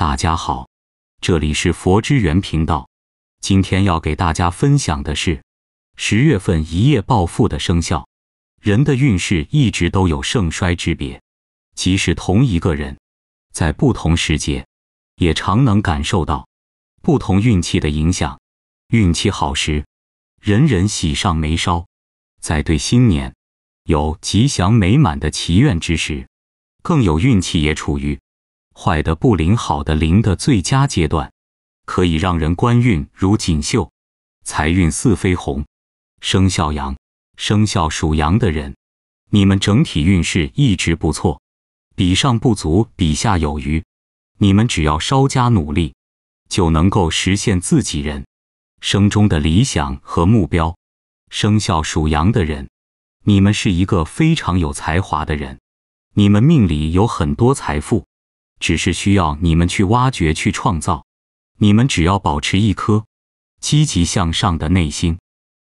大家好，这里是佛之源频道。今天要给大家分享的是十月份一夜暴富的生肖。人的运势一直都有盛衰之别，即使同一个人，在不同时节，也常能感受到不同运气的影响。运气好时，人人喜上眉梢；在对新年有吉祥美满的祈愿之时，更有运气也处于。坏的不灵，好的灵的最佳阶段，可以让人官运如锦绣，财运似飞鸿。生肖羊，生肖属羊的人，你们整体运势一直不错，比上不足，比下有余。你们只要稍加努力，就能够实现自己人生中的理想和目标。生肖属羊的人，你们是一个非常有才华的人，你们命里有很多财富。只是需要你们去挖掘、去创造。你们只要保持一颗积极向上的内心，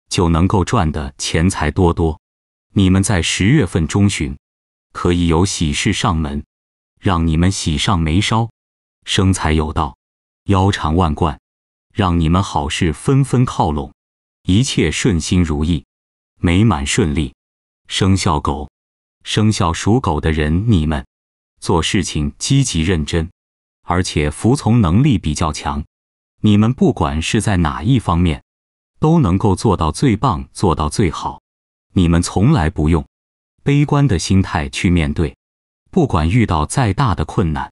就能够赚的钱财多多。你们在十月份中旬可以有喜事上门，让你们喜上眉梢，生财有道，腰缠万贯，让你们好事纷纷靠拢，一切顺心如意，美满顺利。生肖狗，生肖属狗的人，你们。做事情积极认真，而且服从能力比较强。你们不管是在哪一方面，都能够做到最棒，做到最好。你们从来不用悲观的心态去面对，不管遇到再大的困难，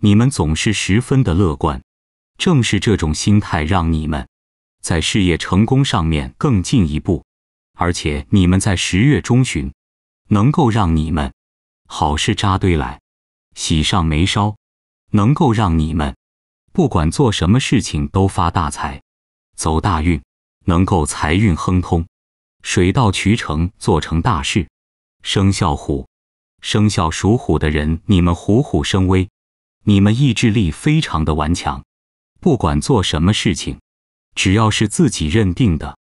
你们总是十分的乐观。正是这种心态让你们在事业成功上面更进一步，而且你们在十月中旬能够让你们好事扎堆来。喜上眉梢，能够让你们不管做什么事情都发大财、走大运，能够财运亨通、水到渠成，做成大事。生肖虎，生肖属虎的人，你们虎虎生威，你们意志力非常的顽强，不管做什么事情，只要是自己认定的，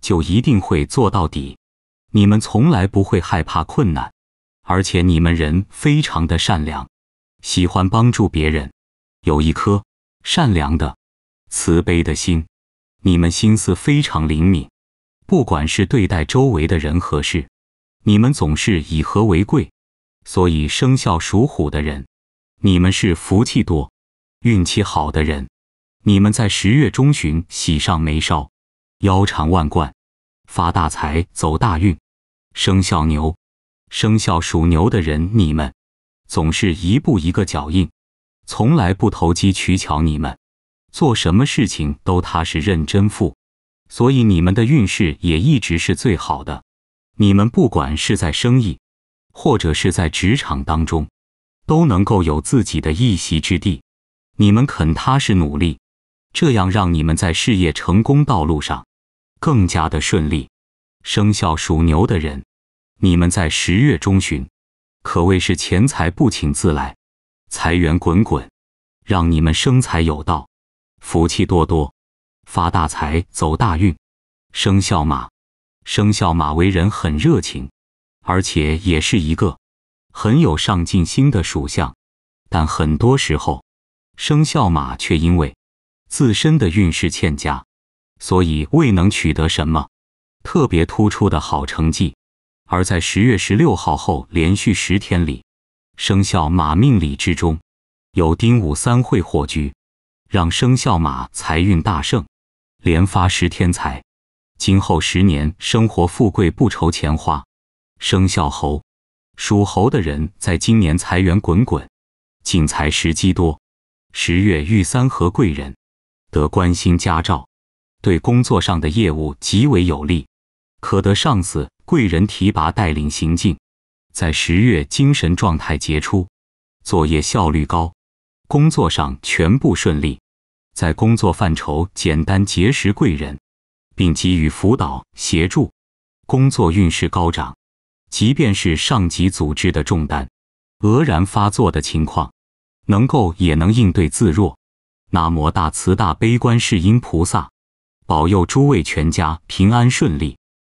就一定会做到底。你们从来不会害怕困难。而且你们人非常的善良，喜欢帮助别人，有一颗善良的、慈悲的心。你们心思非常灵敏，不管是对待周围的人和事，你们总是以和为贵。所以生肖属虎的人，你们是福气多、运气好的人。你们在十月中旬喜上眉梢，腰缠万贯，发大财，走大运。生肖牛。生肖属牛的人，你们总是一步一个脚印，从来不投机取巧。你们做什么事情都踏实认真，付，所以你们的运势也一直是最好的。你们不管是在生意，或者是在职场当中，都能够有自己的一席之地。你们肯踏实努力，这样让你们在事业成功道路上更加的顺利。生肖属牛的人。你们在十月中旬，可谓是钱财不请自来，财源滚滚，让你们生财有道，福气多多，发大财，走大运。生肖马，生肖马为人很热情，而且也是一个很有上进心的属相，但很多时候，生肖马却因为自身的运势欠佳，所以未能取得什么特别突出的好成绩。而在十月十六号后连续十天里，生肖马命理之中有丁午三会火局，让生肖马财运大盛，连发十天财。今后十年生活富贵不愁钱花。生肖猴，属猴的人在今年财源滚滚，进财时机多。十月遇三合贵人，得关心加照，对工作上的业务极为有利，可得上司。贵人提拔带领行进，在十月精神状态杰出，作业效率高，工作上全部顺利。在工作范畴简单结识贵人，并给予辅导协助，工作运势高涨。即便是上级组织的重担，俄然发作的情况，能够也能应对自若。南无大慈大悲观世音菩萨，保佑诸位全家平安顺利。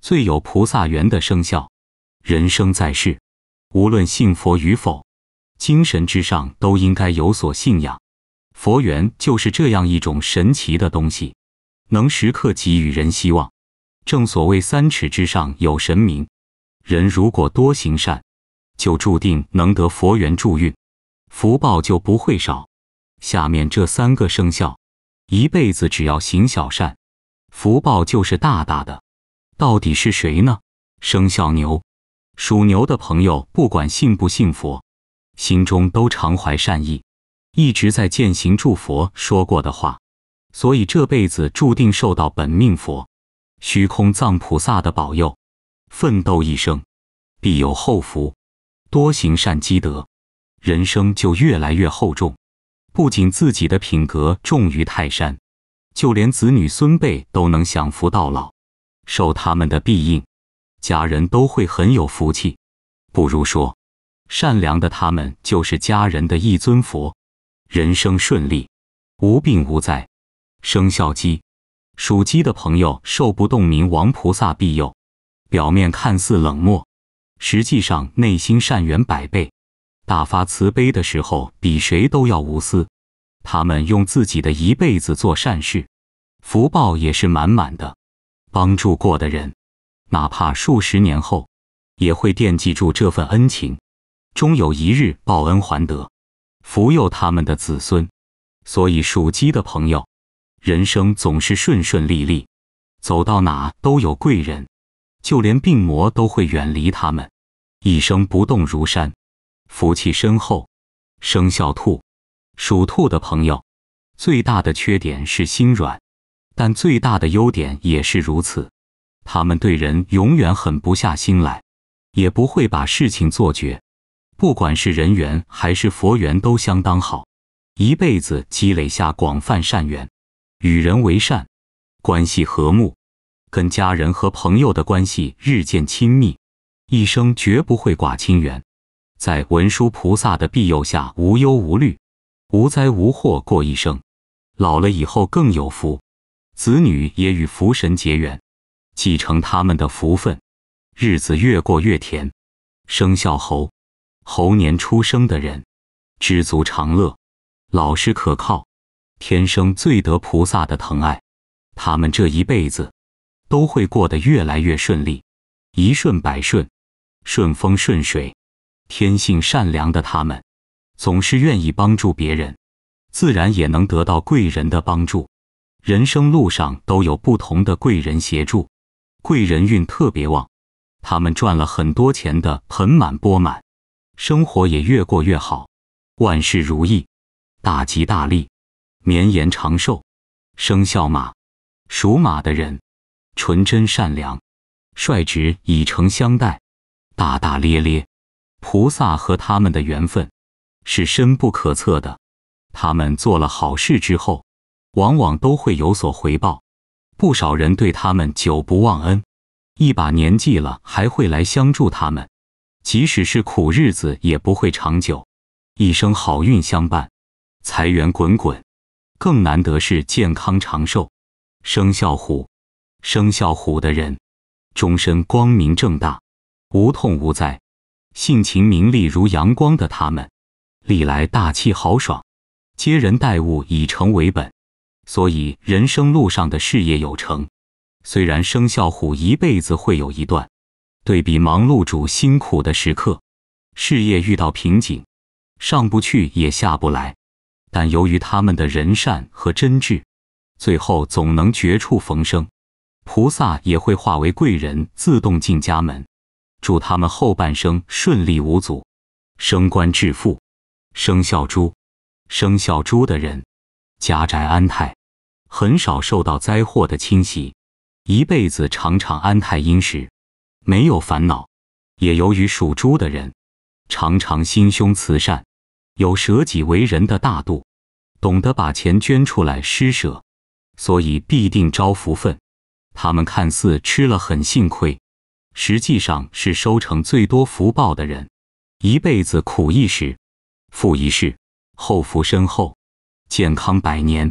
最有菩萨缘的生肖，人生在世，无论信佛与否，精神之上都应该有所信仰。佛缘就是这样一种神奇的东西，能时刻给予人希望。正所谓三尺之上有神明，人如果多行善，就注定能得佛缘助运，福报就不会少。下面这三个生肖，一辈子只要行小善，福报就是大大的。到底是谁呢？生肖牛，属牛的朋友，不管信不信佛，心中都常怀善意，一直在践行祝佛说过的话，所以这辈子注定受到本命佛、虚空藏菩萨的保佑，奋斗一生，必有后福，多行善积德，人生就越来越厚重，不仅自己的品格重于泰山，就连子女孙辈都能享福到老。受他们的庇应，家人都会很有福气。不如说，善良的他们就是家人的一尊佛，人生顺利，无病无灾。生肖鸡，属鸡的朋友受不动明王菩萨庇佑，表面看似冷漠，实际上内心善缘百倍，大发慈悲的时候比谁都要无私。他们用自己的一辈子做善事，福报也是满满的。帮助过的人，哪怕数十年后，也会惦记住这份恩情，终有一日报恩还德，福佑他们的子孙。所以属鸡的朋友，人生总是顺顺利利，走到哪都有贵人，就连病魔都会远离他们，一生不动如山，福气深厚。生肖兔，属兔的朋友，最大的缺点是心软。但最大的优点也是如此，他们对人永远狠不下心来，也不会把事情做绝。不管是人缘还是佛缘都相当好，一辈子积累下广泛善缘，与人为善，关系和睦，跟家人和朋友的关系日渐亲密，一生绝不会寡亲缘。在文殊菩萨的庇佑下，无忧无虑，无灾无祸过一生，老了以后更有福。子女也与福神结缘，继承他们的福分，日子越过越甜。生肖猴，猴年出生的人，知足常乐，老实可靠，天生最得菩萨的疼爱。他们这一辈子都会过得越来越顺利，一顺百顺，顺风顺水。天性善良的他们，总是愿意帮助别人，自然也能得到贵人的帮助。人生路上都有不同的贵人协助，贵人运特别旺，他们赚了很多钱的盆满钵满，生活也越过越好，万事如意，大吉大利，绵延长寿。生肖马，属马的人纯真善良，率直以诚相待，大大咧咧。菩萨和他们的缘分是深不可测的，他们做了好事之后。往往都会有所回报，不少人对他们久不忘恩，一把年纪了还会来相助他们。即使是苦日子也不会长久，一生好运相伴，财源滚滚。更难得是健康长寿。生肖虎，生肖虎的人终身光明正大，无痛无灾，性情明丽如阳光的他们，历来大气豪爽，接人待物以诚为本。所以，人生路上的事业有成，虽然生肖虎一辈子会有一段对比忙碌主辛苦的时刻，事业遇到瓶颈，上不去也下不来。但由于他们的仁善和真挚，最后总能绝处逢生，菩萨也会化为贵人，自动进家门，祝他们后半生顺利无阻，升官致富。生肖猪，生肖猪的人，家宅安泰。很少受到灾祸的侵袭，一辈子常常安泰殷实，没有烦恼。也由于属猪的人常常心胸慈善，有舍己为人的大度，懂得把钱捐出来施舍，所以必定招福分。他们看似吃了很幸亏，实际上是收成最多福报的人。一辈子苦一时，富一世，后福深厚，健康百年。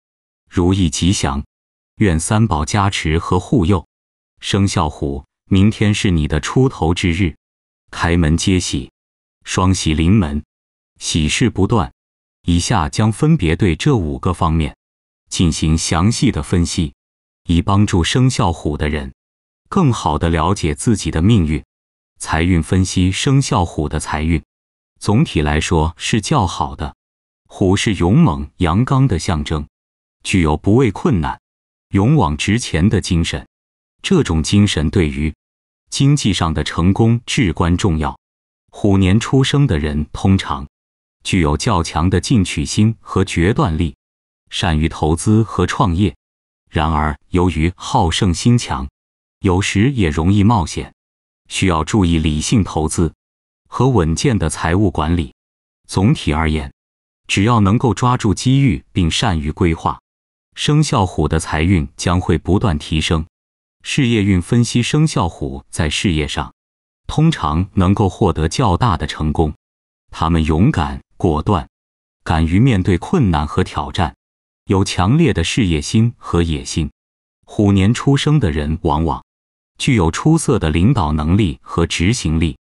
如意吉祥，愿三宝加持和护佑。生肖虎，明天是你的出头之日，开门接喜，双喜临门，喜事不断。以下将分别对这五个方面进行详细的分析，以帮助生肖虎的人更好地了解自己的命运。财运分析：生肖虎的财运总体来说是较好的。虎是勇猛阳刚的象征。具有不畏困难、勇往直前的精神，这种精神对于经济上的成功至关重要。虎年出生的人通常具有较强的进取心和决断力，善于投资和创业。然而，由于好胜心强，有时也容易冒险，需要注意理性投资和稳健的财务管理。总体而言，只要能够抓住机遇并善于规划。生肖虎的财运将会不断提升，事业运分析：生肖虎在事业上通常能够获得较大的成功。他们勇敢果断，敢于面对困难和挑战，有强烈的事业心和野心。虎年出生的人往往具有出色的领导能力和执行力，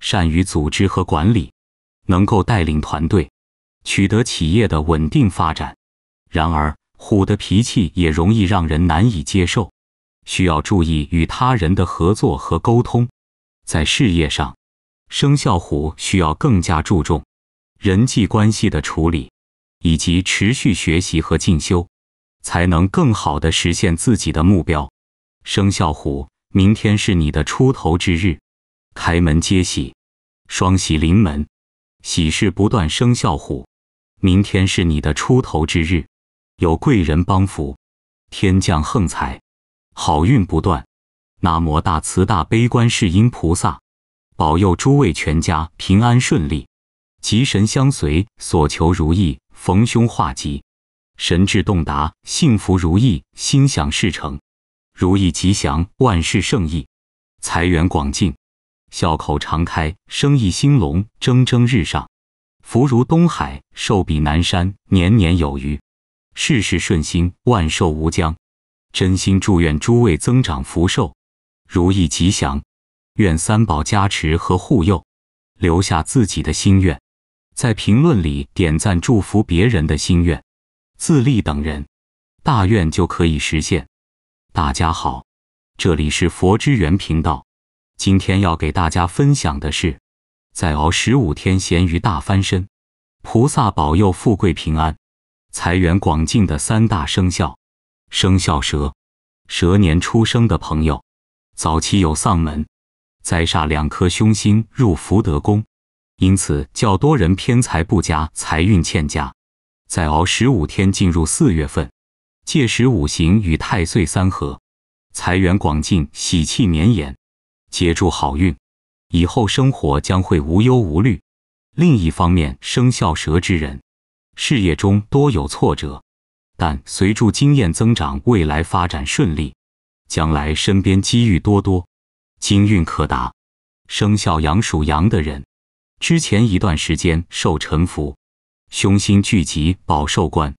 善于组织和管理，能够带领团队取得企业的稳定发展。然而，虎的脾气也容易让人难以接受，需要注意与他人的合作和沟通。在事业上，生肖虎需要更加注重人际关系的处理，以及持续学习和进修，才能更好地实现自己的目标。生肖虎，明天是你的出头之日，开门接喜，双喜临门，喜事不断。生肖虎，明天是你的出头之日。有贵人帮扶，天降横财，好运不断。南无大慈大悲观世音菩萨，保佑诸位全家平安顺利，吉神相随，所求如意，逢凶化吉，神智洞达，幸福如意，心想事成，如意吉祥，万事胜意，财源广进，笑口常开，生意兴隆，蒸蒸日上，福如东海，寿比南山，年年有余。事事顺心，万寿无疆。真心祝愿诸位增长福寿，如意吉祥。愿三宝加持和护佑，留下自己的心愿，在评论里点赞祝福别人的心愿，自立等人，大愿就可以实现。大家好，这里是佛之缘频道。今天要给大家分享的是，在熬十五天咸鱼大翻身，菩萨保佑富贵平安。财源广进的三大生肖，生肖蛇，蛇年出生的朋友，早期有丧门、灾煞两颗凶星入福德宫，因此较多人偏财不佳，财运欠佳。再熬十五天进入四月份，届时五行与太岁三合，财源广进，喜气绵延，接住好运，以后生活将会无忧无虑。另一方面，生肖蛇之人。事业中多有挫折，但随着经验增长，未来发展顺利。将来身边机遇多多，金运可达。生肖羊属羊的人，之前一段时间受臣服，凶星聚集，饱受官，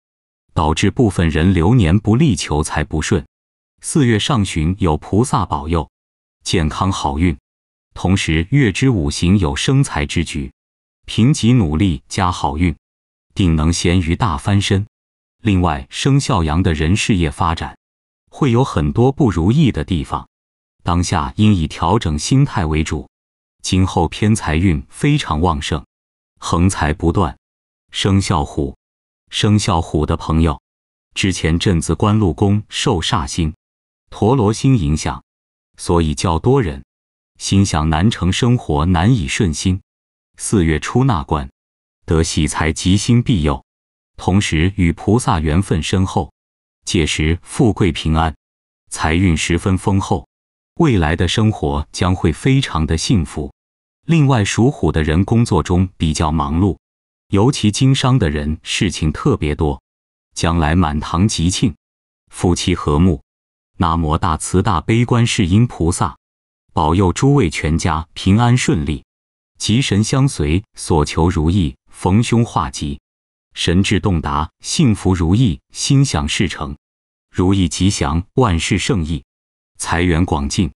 导致部分人流年不利，求财不顺。四月上旬有菩萨保佑，健康好运。同时月支五行有生财之局，贫瘠努力加好运。定能咸鱼大翻身。另外，生肖羊的人事业发展会有很多不如意的地方，当下应以调整心态为主。今后偏财运非常旺盛，横财不断。生肖虎，生肖虎的朋友，之前镇子官禄宫受煞星、陀罗星影响，所以较多人心想难成，生活难以顺心。四月初那关。得喜财吉星庇佑，同时与菩萨缘分深厚，届时富贵平安，财运十分丰厚，未来的生活将会非常的幸福。另外，属虎的人工作中比较忙碌，尤其经商的人事情特别多，将来满堂吉庆，夫妻和睦。南无大慈大悲观世音菩萨，保佑诸位全家平安顺利，吉神相随，所求如意。逢凶化吉，神智洞达，幸福如意，心想事成，如意吉祥，万事胜意，财源广进，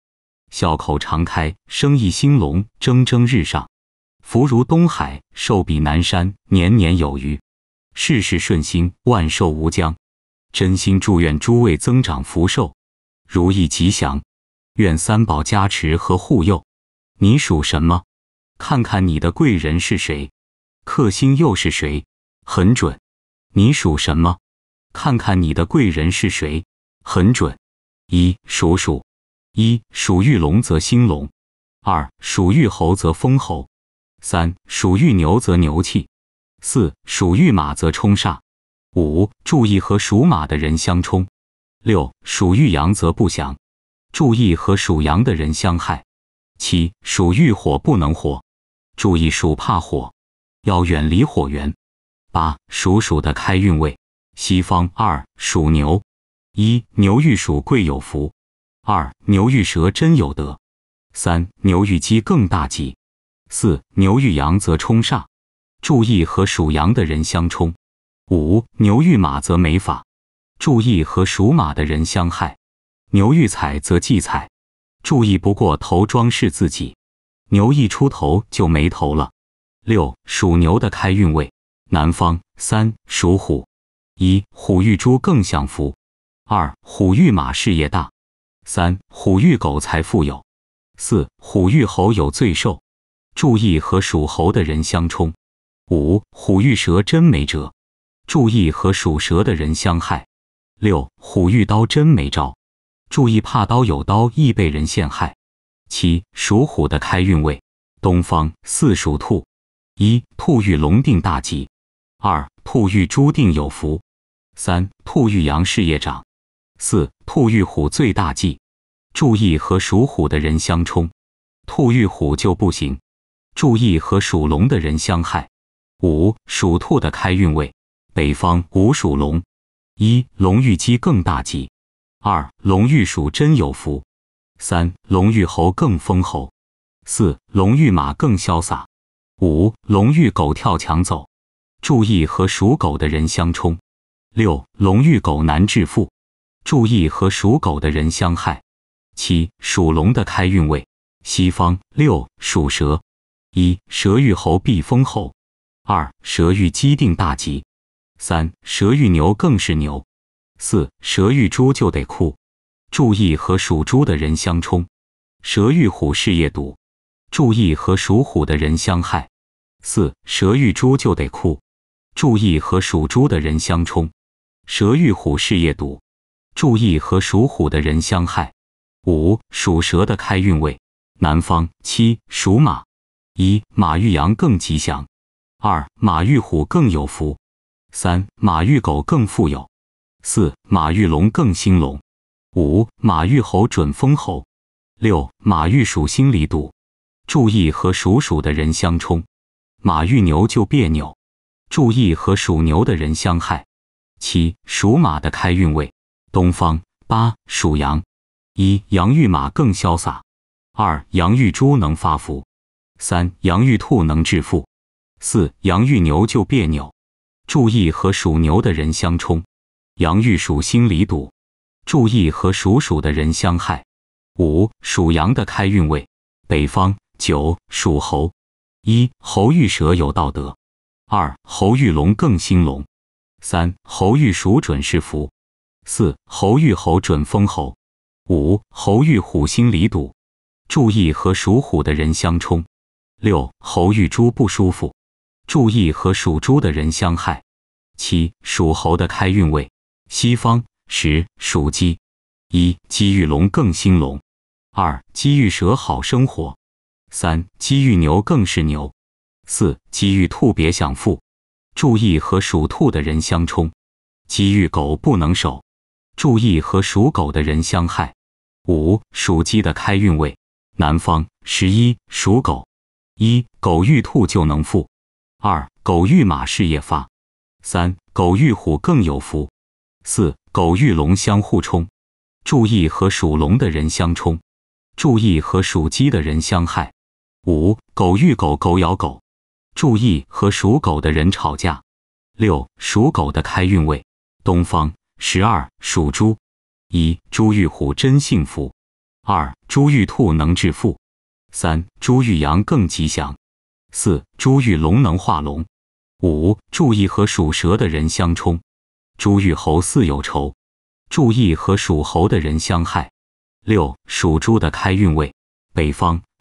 笑口常开，生意兴隆，蒸蒸日上，福如东海，寿比南山，年年有余，事事顺心，万寿无疆。真心祝愿诸位增长福寿，如意吉祥。愿三宝加持和护佑。你属什么？看看你的贵人是谁。克星又是谁？很准。你属什么？看看你的贵人是谁。很准。一属鼠，一属玉龙则兴隆；二属玉猴则封侯；三属玉牛则牛气；四属玉马则冲煞；五注意和属马的人相冲；六属玉羊则不祥，注意和属羊的人相害；七属遇火不能火，注意属怕火。要远离火源。八属鼠的开运位，西方。二属牛，一牛遇鼠贵有福；二牛遇蛇真有德；三牛遇鸡更大吉；四牛遇羊则冲煞，注意和属羊的人相冲；五牛遇马则没法，注意和属马的人相害；牛遇彩则忌彩，注意不过头装饰自己，牛一出头就没头了。六属牛的开运位，南方；三属虎，一虎遇猪更享福；二虎遇马事业大；三虎遇狗财富有；四虎遇猴有罪受，注意和属猴的人相冲；五虎遇蛇真没辙，注意和属蛇的人相害；六虎遇刀真没招，注意怕刀有刀易被人陷害；七属虎的开运位，东方；四属兔。一兔遇龙定大吉，二兔遇猪定有福，三兔遇羊事业长，四兔遇虎最大忌，注意和属虎的人相冲，兔遇虎就不行。注意和属龙的人相害。五属兔的开运位，北方五属龙。一龙遇鸡更大吉，二龙遇鼠真有福，三龙遇猴更丰厚，四龙遇马更潇洒。五龙遇狗跳墙走，注意和属狗的人相冲。六龙遇狗难致富，注意和属狗的人相害。七属龙的开运位西方。六属蛇，一蛇遇猴必封后，二蛇遇鸡定大吉，三蛇遇牛更是牛，四蛇遇猪就得哭，注意和属猪的人相冲。蛇遇虎事业堵。注意和属虎的人相害。四蛇遇猪就得哭，注意和属猪的人相冲。蛇遇虎事业堵，注意和属虎的人相害。五属蛇的开运位南方。七属马一马遇羊更吉祥，二马遇虎更有福，三马遇狗更富有，四马遇龙更兴隆，五马遇猴准封侯，六马遇鼠心里堵。注意和属鼠的人相冲，马遇牛就别扭。注意和属牛的人相害。七属马的开运位东方。八属羊，一羊遇马更潇洒。二羊遇猪能发福。三羊遇兔能致富。四羊遇牛就别扭，注意和属牛的人相冲。羊遇鼠心里堵，注意和属鼠的人相害。五属羊的开运位北方。九属猴，一猴遇蛇有道德；二猴遇龙更兴隆；三猴遇鼠准是福；四猴遇猴准封侯；五猴遇虎心里堵，注意和属虎的人相冲；六猴遇猪不舒服，注意和属猪的人相害；七属猴的开运位西方；十属鸡，一鸡遇龙更兴隆；二鸡遇蛇好生活。三鸡遇牛更是牛，四鸡遇兔别享富，注意和属兔的人相冲。鸡遇狗不能守，注意和属狗的人相害。五属鸡的开运位，南方十一属狗。一狗遇兔就能富，二狗遇马事业发，三狗遇虎更有福，四狗遇龙相互冲，注意和属龙的人相冲，注意和属鸡的人相害。五狗遇狗狗咬狗，注意和属狗的人吵架。六属狗的开运位东方。十二属猪，一猪遇虎真幸福，二猪遇兔能致富，三猪遇羊更吉祥，四猪遇龙能化龙。五注意和属蛇的人相冲，猪遇猴似有仇，注意和属猴的人相害。六属猪的开运位北方。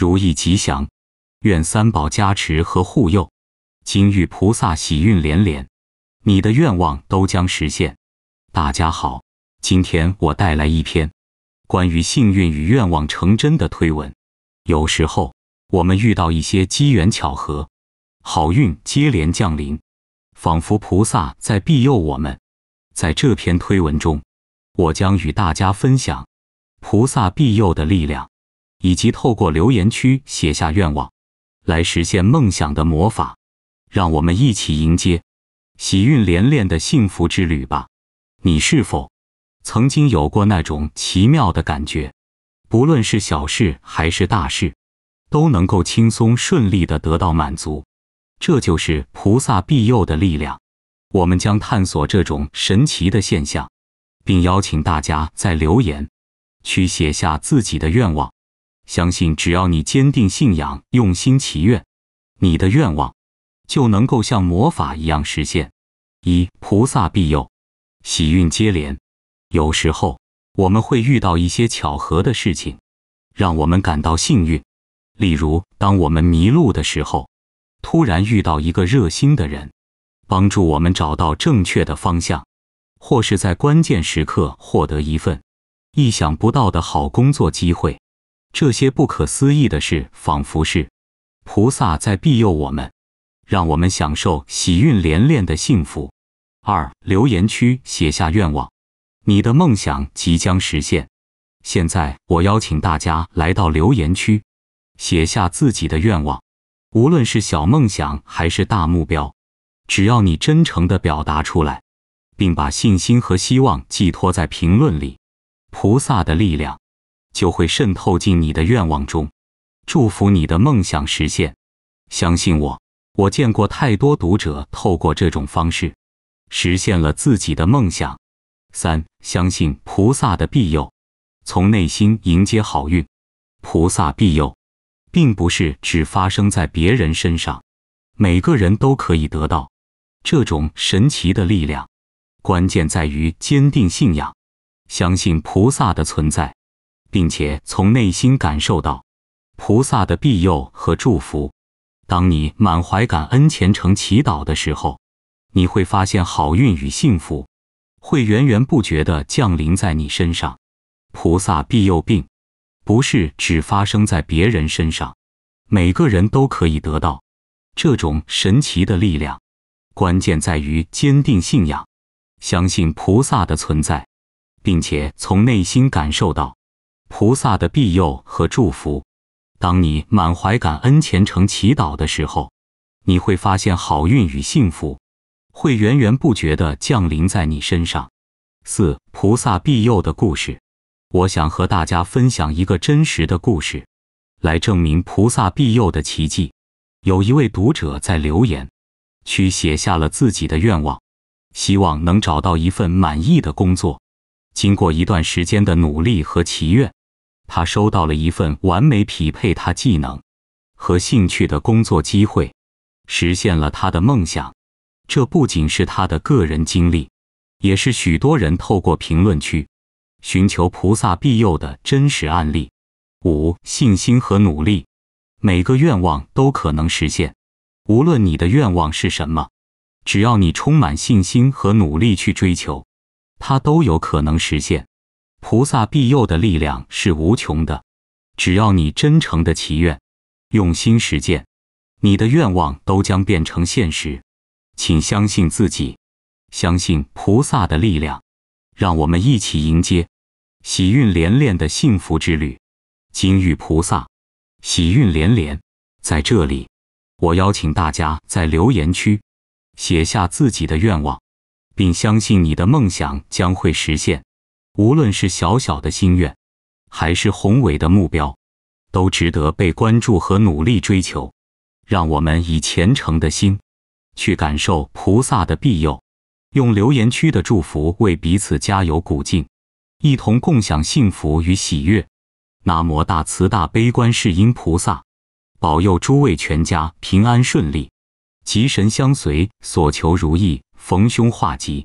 如意吉祥，愿三宝加持和护佑，金玉菩萨喜运连连，你的愿望都将实现。大家好，今天我带来一篇关于幸运与愿望成真的推文。有时候我们遇到一些机缘巧合，好运接连降临，仿佛菩萨在庇佑我们。在这篇推文中，我将与大家分享菩萨庇佑的力量。以及透过留言区写下愿望，来实现梦想的魔法，让我们一起迎接喜运连连的幸福之旅吧！你是否曾经有过那种奇妙的感觉？不论是小事还是大事，都能够轻松顺利的得到满足？这就是菩萨庇佑的力量。我们将探索这种神奇的现象，并邀请大家在留言区写下自己的愿望。相信只要你坚定信仰，用心祈愿，你的愿望就能够像魔法一样实现。一菩萨庇佑，喜运接连。有时候我们会遇到一些巧合的事情，让我们感到幸运。例如，当我们迷路的时候，突然遇到一个热心的人，帮助我们找到正确的方向，或是在关键时刻获得一份意想不到的好工作机会。这些不可思议的事，仿佛是菩萨在庇佑我们，让我们享受喜运连连的幸福。二、留言区写下愿望，你的梦想即将实现。现在，我邀请大家来到留言区，写下自己的愿望，无论是小梦想还是大目标，只要你真诚的表达出来，并把信心和希望寄托在评论里，菩萨的力量。就会渗透进你的愿望中，祝福你的梦想实现。相信我，我见过太多读者透过这种方式实现了自己的梦想。三，相信菩萨的庇佑，从内心迎接好运。菩萨庇佑，并不是只发生在别人身上，每个人都可以得到这种神奇的力量。关键在于坚定信仰，相信菩萨的存在。并且从内心感受到菩萨的庇佑和祝福。当你满怀感恩虔诚祈祷的时候，你会发现好运与幸福会源源不绝的降临在你身上。菩萨庇佑病不是只发生在别人身上，每个人都可以得到这种神奇的力量。关键在于坚定信仰，相信菩萨的存在，并且从内心感受到。菩萨的庇佑和祝福，当你满怀感恩虔诚祈祷的时候，你会发现好运与幸福会源源不绝的降临在你身上。四菩萨庇佑的故事，我想和大家分享一个真实的故事，来证明菩萨庇佑的奇迹。有一位读者在留言区写下了自己的愿望，希望能找到一份满意的工作。经过一段时间的努力和祈愿。他收到了一份完美匹配他技能和兴趣的工作机会，实现了他的梦想。这不仅是他的个人经历，也是许多人透过评论区寻求菩萨庇佑的真实案例。五、信心和努力，每个愿望都可能实现。无论你的愿望是什么，只要你充满信心和努力去追求，它都有可能实现。菩萨庇佑的力量是无穷的，只要你真诚的祈愿，用心实践，你的愿望都将变成现实。请相信自己，相信菩萨的力量。让我们一起迎接喜运连连的幸福之旅。金玉菩萨，喜运连连。在这里，我邀请大家在留言区写下自己的愿望，并相信你的梦想将会实现。无论是小小的心愿，还是宏伟的目标，都值得被关注和努力追求。让我们以虔诚的心去感受菩萨的庇佑，用留言区的祝福为彼此加油鼓劲，一同共享幸福与喜悦。南无大慈大悲观世音菩萨，保佑诸位全家平安顺利，吉神相随，所求如意，逢凶化吉。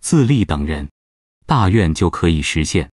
自立等人，大愿就可以实现。